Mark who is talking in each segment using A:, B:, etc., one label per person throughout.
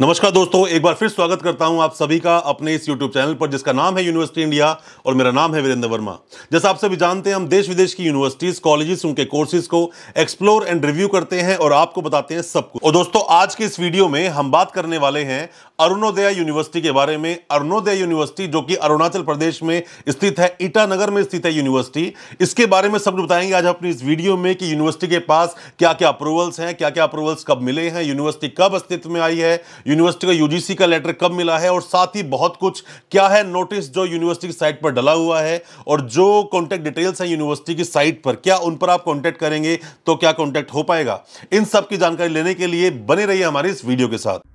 A: नमस्कार दोस्तों एक बार फिर स्वागत करता हूं आप सभी का अपने इस YouTube चैनल पर जिसका नाम है यूनिवर्सिटी इंडिया और मेरा नाम है वीरेंद्र वर्मा जैसा आप सभी जानते हैं हम देश विदेश की यूनिवर्सिटीज कॉलेजेस उनके कोर्सेज को एक्सप्लोर एंड रिव्यू करते हैं और आपको बताते हैं सब कुछ और दोस्तों आज के इस वीडियो में हम बात करने वाले हैं अरुणोदया यूनिवर्सिटी के बारे में अरुणोदय यूनिवर्सिटी जो कि अरुणाचल प्रदेश में स्थित है ईटानगर में स्थित है यूनिवर्सिटी इसके बारे में सब बताएंगे आज अपनी इस वीडियो में कि यूनिवर्सिटी के पास क्या क्या अप्रूवल्स हैं क्या क्या अप्रूवल्स कब मिले हैं यूनिवर्सिटी कब अस्तित्व में आई है यूनिवर्सिटी का यूजीसी का लेटर कब मिला है और साथ ही बहुत कुछ क्या है नोटिस जो यूनिवर्सिटी की साइट पर डला हुआ है और जो कॉन्टैक्ट डिटेल्स हैं यूनिवर्सिटी की साइट पर क्या उन पर आप कॉन्टैक्ट करेंगे तो क्या कॉन्टैक्ट हो पाएगा इन सब की जानकारी लेने के लिए बने रहिए हमारे इस वीडियो के साथ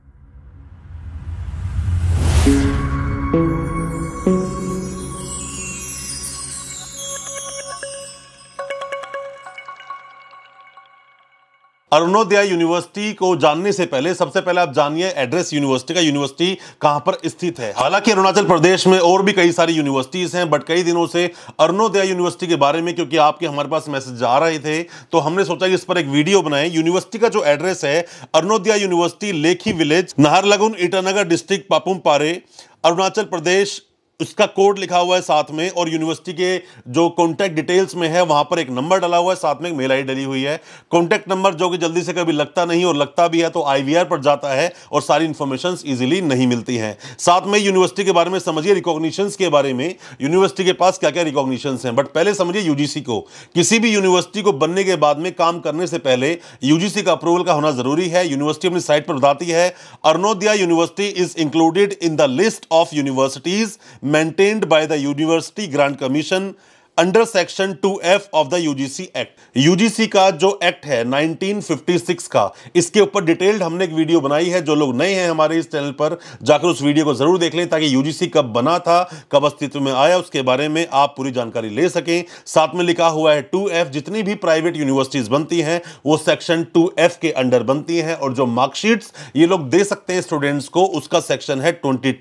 A: Thank you. अरुणोदया यूनिवर्सिटी को जानने से पहले सबसे पहले आप जानिए एड्रेस यूनिवर्सिटी का यूनिवर्सिटी कहां पर स्थित है हालांकि अरुणाचल प्रदेश में और भी कई सारी यूनिवर्सिटीज हैं बट कई दिनों से अरुणोदया यूनिवर्सिटी के बारे में क्योंकि आपके हमारे पास मैसेज आ रहे थे तो हमने सोचा कि इस पर एक वीडियो बनाए यूनिवर्सिटी का जो एड्रेस है Arunodaya university Lekhi village Naharlagun Itanagar district Papum Pare Arunachal प्रदेश उसका कोड लिखा हुआ है साथ में और यूनिवर्सिटी के जो कॉन्टैक्ट डिटेल्स में है वहां पर एक नंबर डाला हुआ है साथ में एक मेल आई डली हुई है कॉन्टैक्ट नंबर जो कि जल्दी से कभी लगता नहीं और लगता भी है तो आईवीआर पर जाता है और सारी इंफॉर्मेशन ईजिली नहीं मिलती हैं साथ में यूनिवर्सिटी के बारे में समझिए रिकॉग्निशन के बारे में यूनिवर्सिटी के पास क्या क्या रिकॉग्निशन है बट पहले समझिए यूजीसी को किसी भी यूनिवर्सिटी को बनने के बाद में काम करने से पहले यूजीसी का अप्रूवल का होना जरूरी है यूनिवर्सिटी अपनी साइट पर बताती है Arunodaya university is included in the list of universities maintained by the University Grant Commission under section 2F of the UGC act UGC का जो एक्ट है 1956 का इसके ऊपर डिटेल्ड हमने एक वीडियो बनाई है जो लोग नए हैं हमारे इस चैनल पर जाकर उस वीडियो को जरूर देख लें ताकि यूजीसी कब बना था कब अस्तित्व में आया उसके बारे में आप पूरी जानकारी ले सकें साथ में लिखा हुआ है एफ जितनी भी प्राइवेट यूनिवर्सिटीज बनती हैं वो सेक्शन एफ के अंडर बनती हैं और जो मार्कशीट्स ये लोग दे सकते हैं स्टूडेंट्स को उसका सेक्शन है ट्वेंटी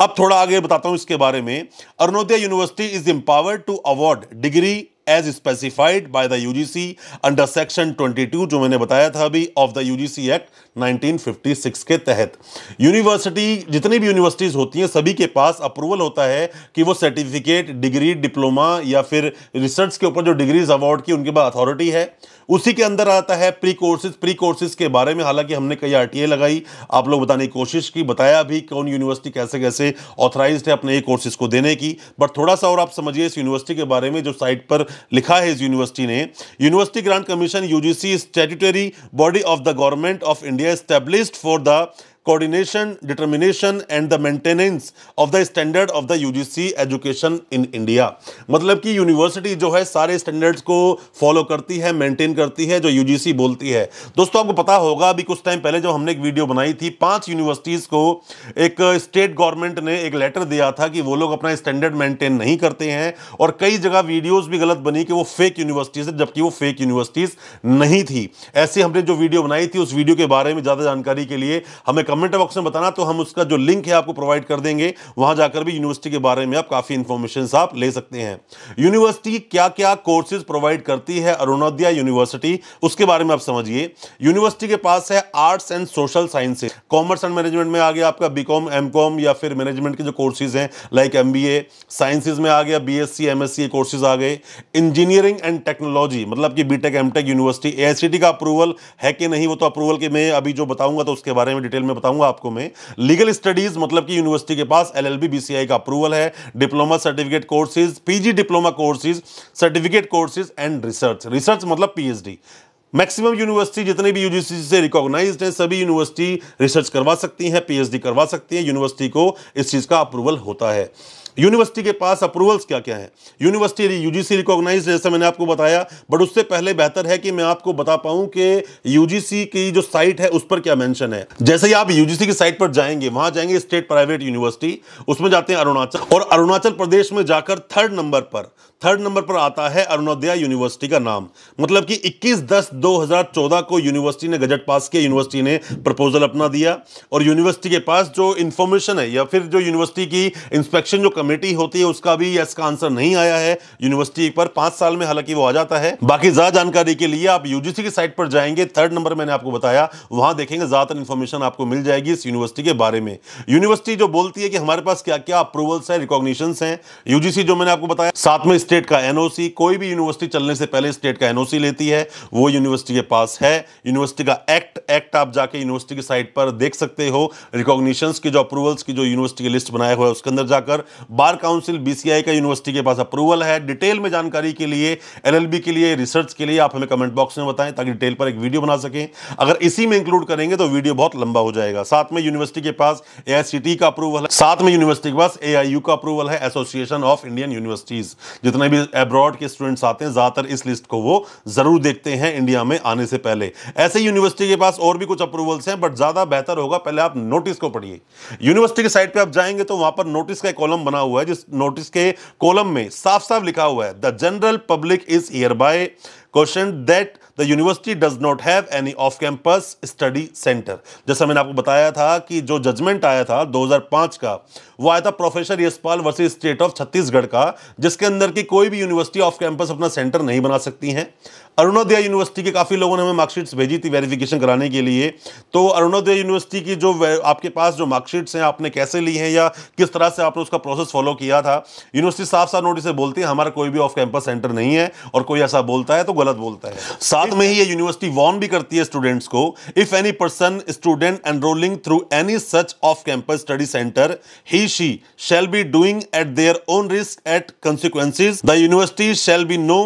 A: अब थोड़ा आगे बताता हूं इसके बारे में Arunodaya university is empower to award award, degree as specified by the UGC under section 22 जो मैंने बताया था अभी ऑफ द यूजीसी एक्ट 1956 के तहत यूनिवर्सिटी जितनी भी यूनिवर्सिटीज होती हैं सभी के पास अप्रूवल होता है कि वो सर्टिफिकेट डिग्री डिप्लोमा या फिर रिसर्च के ऊपर जो डिग्रीज अवार्ड की उनके पास अथॉरिटी है उसी के अंदर आता है प्री कोर्सेज प्री कोर्सेज के बारे में हालांकि हमने कई आर लगाई आप लोग बताने की कोशिश की बताया भी कौन यूनिवर्सिटी कैसे कैसे ऑथराइज है अपने ये कोर्सेज को देने की बट थोड़ा सा और आप समझिए इस यूनिवर्सिटी के बारे में जो साइट पर लिखा है इस यूनिवर्सिटी ने university grant commission UGC statutory body of the government of India establish for the coordination, determination and the maintenance of the standard of the UGC education in India. मतलब कि यूनिवर्सिटी जो है सारे स्टैंडर्ड्स को follow करती है maintain करती है जो यूजीसी बोलती है दोस्तों आपको पता होगा अभी कुछ टाइम पहले जब हमने एक वीडियो बनाई थी पांच यूनिवर्सिटीज़ को एक स्टेट गवर्नमेंट ने एक लेटर दिया था कि वो लोग अपना स्टैंडर्ड मेंटेन नहीं करते हैं और कई जगह वीडियोज़ भी गलत बनी कि वो फेक यूनिवर्सिटीज़ है जबकि वो फेक यूनिवर्सिटीज़ नहीं थी ऐसे हमने जो वीडियो बनाई थी उस वीडियो के बारे में ज़्यादा जानकारी के लिए हमें कमेंट बॉक्स में बताना तो हम उसका जो लिंक है आपको प्रोवाइड कर देंगे वहां जाकर भी यूनिवर्सिटी के बारे में आप काफ़ी इंफॉर्मेशन आप ले सकते हैं यूनिवर्सिटी क्या क्या कोर्सेज प्रोवाइड करती है अरुणोदया यूनिवर्सिटी उसके बारे में आप समझिए यूनिवर्सिटी के पास है arts and social science commerce and management में आ गया आपका बी कॉम या फिर मैनेजमेंट के जो कोर्सेज हैं लाइक एम बी ए में आ गया B S C M S C courses आ गए इंजीनियरिंग एंड टेक्नोलॉजी मतलब कि बीटेक एमटेक यूनिवर्सिटी ए का अप्रूवल है कि नहीं वो तो अप्रूवल के मैं अभी जो बताऊंगा तो उसके बारे में डिटेल में बता बताऊंगा आपको मैं लीगल स्टडीज मतलब कि यूनिवर्सिटी के पास एल एल का अप्रूवल है diploma certificate courses PG diploma courses certificate courses and research research मतलब पीएचडी मैक्सिमम यूनिवर्सिटी जितने भी यूजीसी से रिकॉग्नाइज्ड हैं सभी यूनिवर्सिटी रिसर्च करवा सकती हैं पीएचडी करवा सकती हैं यूनिवर्सिटी को इस चीज़ का अप्रूवल होता है यूनिवर्सिटी के पास अप्रूवल्स क्या क्या है यूनिवर्सिटी यूजीसी रिकॉग्नाइज जैसे मैंने आपको बताया बट उससे पहले बेहतर है कि मैं आपको बता पाऊं कि यूजीसी की जो साइट है उस पर क्या मेंशन है जैसे ही आप यूजीसी की साइट पर जाएंगे वहां जाएंगे स्टेट प्राइवेट यूनिवर्सिटी उसमें जाते हैं अरुणाचल और अरुणाचल प्रदेश में जाकर थर्ड नंबर पर थर्ड नंबर पर आता है अरुणोदया यूनिवर्सिटी का नाम मतलब कि 21 दस 2014 को यूनिवर्सिटी ने गजट पास किया यूनिवर्सिटी ने प्रपोजल अपना दिया और यूनिवर्सिटी के पास जो इंफॉर्मेशन है या फिर जो यूनिवर्सिटी की इंस्पेक्शन जो कमेटी होती है उसका भी इसका आंसर नहीं आया है यूनिवर्सिटी पर पांच साल में हालांकि वो आ जाता है बाकी ज्यादा जानकारी के लिए आप यूजीसी की साइट पर जाएंगे थर्ड नंबर मैंने आपको बताया वहां देखेंगे ज्यादातर इन्फॉर्मेशन आपको मिल जाएगी इस यूनिवर्सिटी के बारे में यूनिवर्सिटी जो बोलती है कि हमारे पास क्या क्या अप्रूवल्स है रिकॉग्निशन है यूजीसी जो मैंने आपको बताया साथ में स्टेट का एनओसी कोई भी यूनिवर्सिटी चलने से पहले स्टेट का एनओसी लेती है वो यूनिवर्सिटी के पास है यूनिवर्सिटी का एक्ट एक्ट आप जाके यूनिवर्सिटी की साइट पर देख सकते हो रिकॉग्निशन की जो अप्रूवल्स की जो यूनिवर्सिटी की लिस्ट बनाया हुआ है उसके अंदर जाकर बार काउंसिल बीसीआई का यूनिवर्सिटी के पास अप्रूवल है डिटेल में जानकारी के लिए एलएलबी के लिए रिसर्च के लिए आप हमें कमेंट बॉक्स में बताएं ताकि डिटेल पर एक वीडियो बना सकें अगर इसी में इंक्लूड करेंगे तो वीडियो बहुत लंबा हो जाएगा साथ में यूनिवर्सिटी के पास ए का अप्रूवल है साथ में यूनिवर्सिटी के पास ए का अप्रूवल है एसोसिएशन ऑफ इंडियन यूनिवर्सिटीज जितने भी अब्रॉड के स्टूडेंट्स आते हैं ज़्यादातर इस लिस्ट को वो ज़रूर देखते हैं इंडिया में आने से पहले ऐसे यूनिवर्सिटी के पास और भी कुछ अप्रूवल्स हैं बट ज़्यादा बेहतर होगा पहले आप नोटिस को पढ़िए यूनिवर्सिटी के साइट पर आप जाएंगे तो वहां पर नोटिस का कॉलम बना बना हुआ है जिस नोटिस के कॉलम में साफ साफ लिखा हुआ है the general public is hereby question that the university does not have any off campus study centre जैसा मैंने आपको बताया था कि जो जजमेंट आया था 2005 का वो आया था professor Yashpal versus state of Chhattisgarh का जिसके अंदर की कोई भी यूनिवर्सिटी ऑफ कैंपस अपना सेंटर नहीं बना सकती हैं अरुणोदय यूनिवर्सिटी के काफ़ी लोगों ने हमें मार्कशीट्स भेजी थी वेरिफिकेशन कराने के लिए तो अरुणोदय यूनिवर्सिटी की जो आपके पास जो मार्कशीट्स हैं आपने कैसे ली हैं या किस तरह से आपने उसका प्रोसेस फॉलो किया था यूनिवर्सिटी साफ साफ नोटिस बोलती है हमारा कोई भी ऑफ कैंपस सेंटर नहीं है और कोई ऐसा बोलता है तो गलत बोलता है साथ में ही ये यूनिवर्सिटी वॉर्न भी करती है स्टूडेंट्स को if any person student enrolling through any such off campus study centre he she shall be doing at their own risk at consequences the university shall be no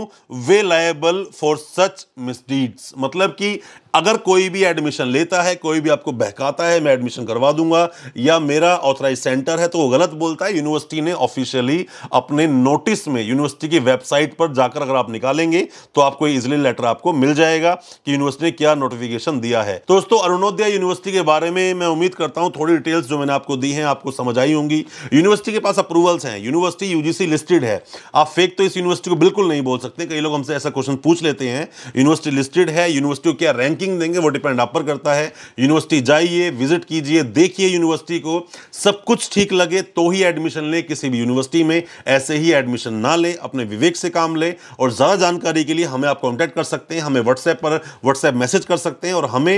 A: way liable for such misdeeds मतलब कि अगर कोई भी admission लेता है कोई भी आपको बहकाता है मैं एडमिशन करवा दूंगा या मेरा ऑथराइज सेंटर है तो वो गलत बोलता है यूनिवर्सिटी ने ऑफिशियली अपने नोटिस में यूनिवर्सिटी की वेबसाइट पर जाकर अगर आप निकालेंगे तो आपको इजिली लेटर आपको मिल जाएगा कि यूनिवर्सिटी ने क्या नोटिफिकेशन दिया है तो दोस्तों अरुणोदया यूनिवर्सिटी के बारे में मैं उम्मीद करता हूँ थोड़ी डिटेल्स जो मैंने आपको दी हैं आपको समझ आई होंगी यूनिवर्सिटी के पास अप्रूवल्स हैं यूनिवर्सिटी यूजीसी लिस्टेड है आप फेक तो इस यूनिवर्सिटी को बिल्कुल नहीं बोल सकते कई लोग हमसे ऐसा क्वेश्चन पूछ लेते हैं यूनिवर्सिटी लिस्टेड है यूनिवर्सिटी को क्या रैंक रैंकिंग देंगे वो डिपेंड आप पर करता है यूनिवर्सिटी जाइए विजिट कीजिए देखिए यूनिवर्सिटी को सब कुछ ठीक लगे तो ही एडमिशन लें किसी भी यूनिवर्सिटी में ऐसे ही एडमिशन ना लें अपने विवेक से काम लें और ज़्यादा जानकारी के लिए हमें आप कॉन्टैक्ट कर सकते हैं हमें व्हाट्सएप पर व्हाट्सएप मैसेज कर सकते हैं और हमें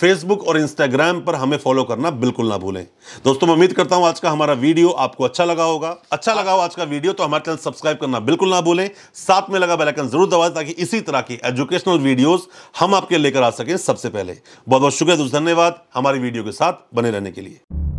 A: फेसबुक और इंस्टाग्राम पर हमें फॉलो करना बिल्कुल ना भूलें दोस्तों मैं उम्मीद करता हूं आज का हमारा वीडियो आपको अच्छा लगा होगा अच्छा लगा हो आज का वीडियो तो हमारे चैनल सब्सक्राइब करना बिल्कुल ना भूलें साथ में लगा बेलाइकन जरूर दबाए ताकि इसी तरह की एजुकेशनल वीडियोज हम आपके लेकर आ सकें सबसे पहले बहुत बहुत शुक्रिया धन्यवाद हमारी वीडियो के साथ बने रहने के लिए